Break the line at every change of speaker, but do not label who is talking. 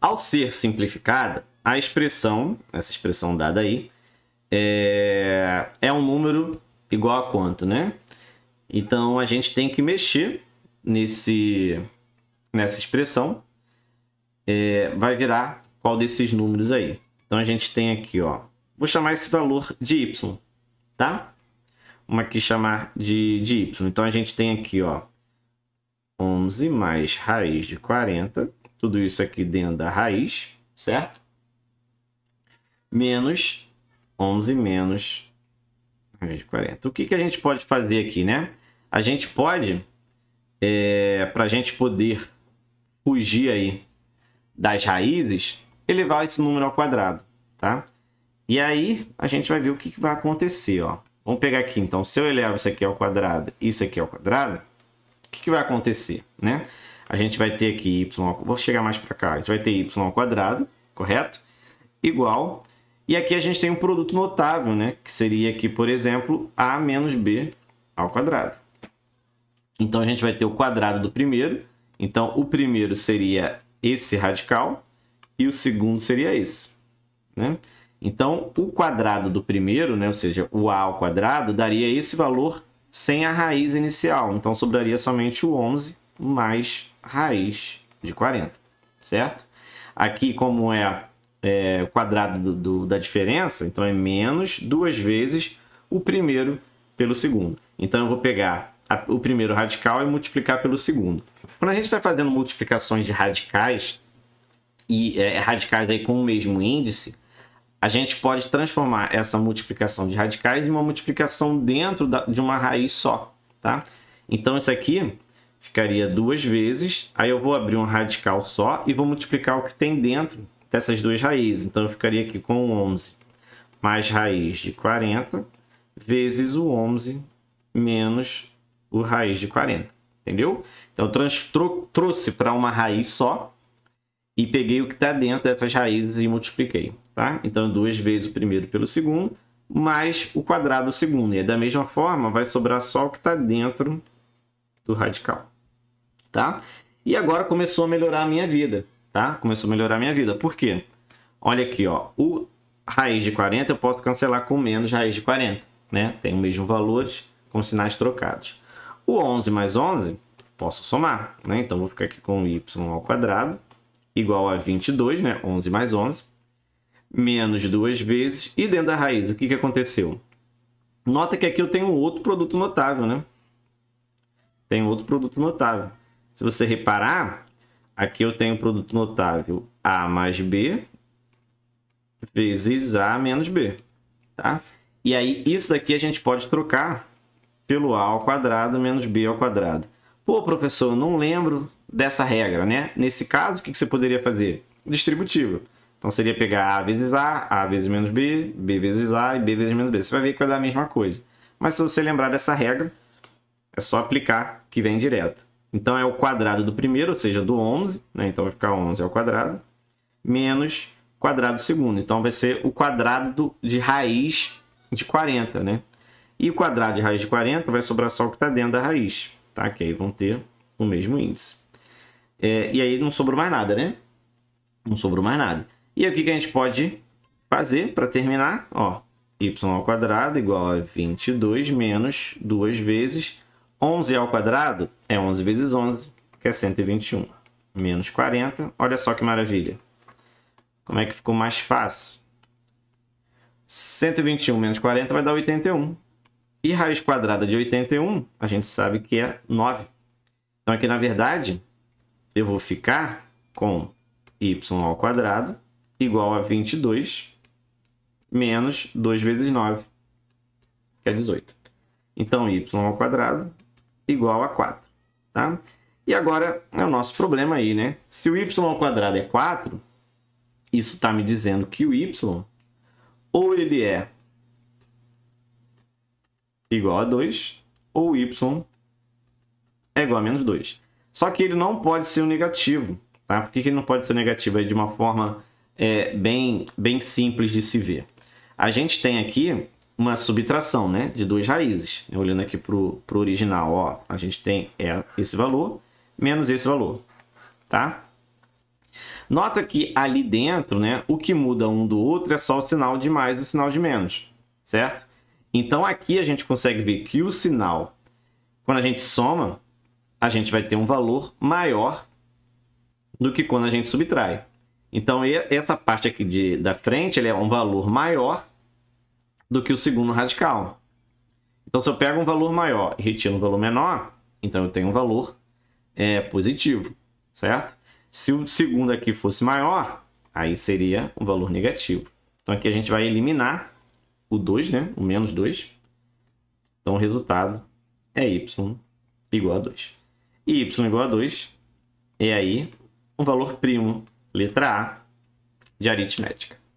Ao ser simplificada, a expressão, essa expressão dada aí, é, é um número igual a quanto, né? Então a gente tem que mexer nesse, nessa expressão, é, vai virar qual desses números aí. Então a gente tem aqui, ó, vou chamar esse valor de y, tá? Vamos aqui chamar de, de y. Então a gente tem aqui, ó, 11 mais raiz de 40 tudo isso aqui dentro da raiz, certo? Menos 11 menos raiz de 40. O que, que a gente pode fazer aqui, né? A gente pode, é, para a gente poder fugir aí das raízes, elevar esse número ao quadrado, tá? E aí a gente vai ver o que, que vai acontecer, ó. Vamos pegar aqui, então, se eu elevo isso aqui ao quadrado isso aqui ao quadrado, o que, que vai acontecer, né? a gente vai ter aqui y, vou chegar mais para cá, a gente vai ter y ao quadrado, correto? Igual, e aqui a gente tem um produto notável, né? Que seria aqui, por exemplo, a menos b ao quadrado. Então a gente vai ter o quadrado do primeiro, então o primeiro seria esse radical e o segundo seria esse, né? Então, o quadrado do primeiro, né, ou seja, o a ao quadrado, daria esse valor sem a raiz inicial. Então, sobraria somente o 11 mais raiz de 40, certo? Aqui, como é, é quadrado do, do, da diferença, então é menos duas vezes o primeiro pelo segundo. Então, eu vou pegar a, o primeiro radical e multiplicar pelo segundo. Quando a gente está fazendo multiplicações de radicais, e é, é, radicais aí com o mesmo índice, a gente pode transformar essa multiplicação de radicais em uma multiplicação dentro da, de uma raiz só, tá? Então, isso aqui ficaria duas vezes. Aí eu vou abrir um radical só e vou multiplicar o que tem dentro dessas duas raízes. Então eu ficaria aqui com 11 mais raiz de 40 vezes o 11 menos o raiz de 40. Entendeu? Então eu trouxe para uma raiz só e peguei o que está dentro dessas raízes e multipliquei. Tá? Então duas vezes o primeiro pelo segundo mais o quadrado do segundo. E da mesma forma vai sobrar só o que está dentro do radical tá? E agora começou a melhorar a minha vida, tá? Começou a melhorar a minha vida. Por quê? Olha aqui, ó, o raiz de 40 eu posso cancelar com menos raiz de 40, né? Tem o mesmo valor com sinais trocados. O 11 mais 11 posso somar, né? Então vou ficar aqui com y ao quadrado igual a 22, né? 11 mais 11 menos duas vezes e dentro da raiz, o que, que aconteceu? Nota que aqui eu tenho outro produto notável, né? Tem outro produto notável. Se você reparar, aqui eu tenho o produto notável A mais B vezes A menos B, tá? E aí, isso daqui a gente pode trocar pelo A ao quadrado menos B ao quadrado. Pô, professor, não lembro dessa regra, né? Nesse caso, o que você poderia fazer? Distributivo. Então, seria pegar A vezes A, A vezes menos B, B vezes A e B vezes menos B. Você vai ver que vai dar a mesma coisa. Mas se você lembrar dessa regra, é só aplicar que vem direto. Então é o quadrado do primeiro, ou seja, do 11, né? Então vai ficar 11 ao quadrado, menos quadrado do segundo. Então vai ser o quadrado de raiz de 40, né? E o quadrado de raiz de 40 vai sobrar só o que está dentro da raiz, tá? Que aí vão ter o mesmo índice. É, e aí não sobrou mais nada, né? Não sobrou mais nada. E aí, o que, que a gente pode fazer para terminar? Ó, y ao quadrado igual a 22 menos 2 vezes 11 ao quadrado é 11 vezes 11, que é 121. Menos 40, olha só que maravilha. Como é que ficou mais fácil? 121 menos 40 vai dar 81. E raiz quadrada de 81, a gente sabe que é 9. Então aqui, na verdade, eu vou ficar com y ao quadrado igual a 22 menos 2 vezes 9, que é 18. Então, y ao quadrado igual a 4, tá? E agora é o nosso problema aí, né? Se o y ao quadrado é 4, isso está me dizendo que o y ou ele é igual a 2 ou y é igual a menos 2. Só que ele não pode ser um negativo. Tá? Por que, ele não pode ser um negativo? É de uma forma é, bem, bem simples de se ver. A gente tem aqui uma subtração né, de duas raízes. Olhando aqui para o original, ó, a gente tem é esse valor menos esse valor. Tá? Nota que ali dentro, né, o que muda um do outro é só o sinal de mais e o sinal de menos, certo? Então aqui a gente consegue ver que o sinal, quando a gente soma, a gente vai ter um valor maior do que quando a gente subtrai. Então essa parte aqui de, da frente é um valor maior do que o segundo radical. Então, se eu pego um valor maior e retiro um valor menor, então eu tenho um valor é, positivo, certo? Se o segundo aqui fosse maior, aí seria um valor negativo. Então, aqui a gente vai eliminar o 2, né? O menos 2. Então, o resultado é y igual a 2. E y igual a 2 é aí um valor primo, letra A, de aritmética.